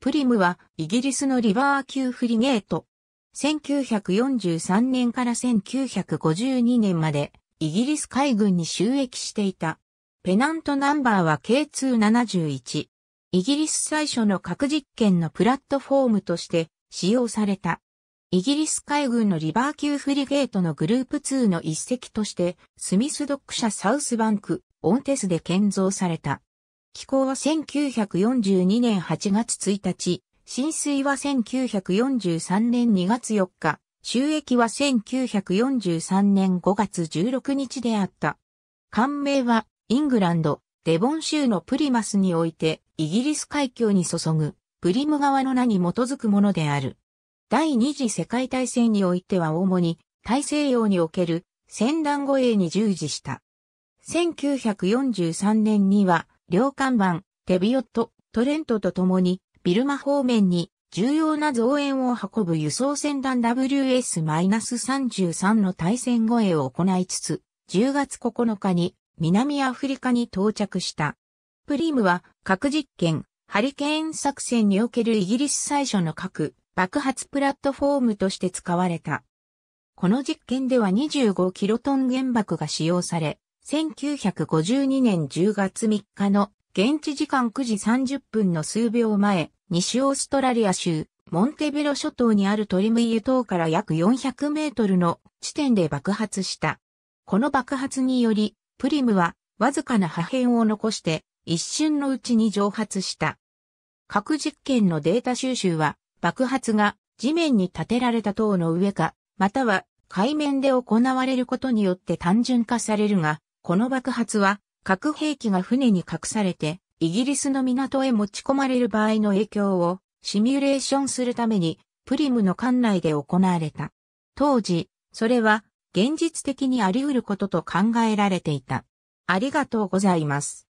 プリムはイギリスのリバー級フリゲート。1943年から1952年までイギリス海軍に収益していた。ペナントナンバーは K271。イギリス最初の核実験のプラットフォームとして使用された。イギリス海軍のリバー級フリゲートのグループ2の一隻として、スミスドック社サウスバンク、オンテスで建造された。気候は1942年8月1日、浸水は1943年2月4日、収益は1943年5月16日であった。官名は、イングランド、デボン州のプリマスにおいて、イギリス海峡に注ぐ、プリム川の名に基づくものである。第二次世界大戦においては主に、大西洋における、戦乱護衛に従事した。1943年には、両看板、テビオット、トレントと共に、ビルマ方面に重要な増援を運ぶ輸送船団 WS-33 の対戦護衛を行いつつ、10月9日に南アフリカに到着した。プリムは核実験、ハリケーン作戦におけるイギリス最初の核爆発プラットフォームとして使われた。この実験では25キロトン原爆が使用され、1952年10月3日の現地時間9時30分の数秒前、西オーストラリア州、モンテベロ諸島にあるトリムイユ島から約400メートルの地点で爆発した。この爆発により、プリムはわずかな破片を残して一瞬のうちに蒸発した。核実験のデータ収集は爆発が地面に建てられた塔の上か、または海面で行われることによって単純化されるが、この爆発は核兵器が船に隠されてイギリスの港へ持ち込まれる場合の影響をシミュレーションするためにプリムの艦内で行われた。当時、それは現実的にあり得ることと考えられていた。ありがとうございます。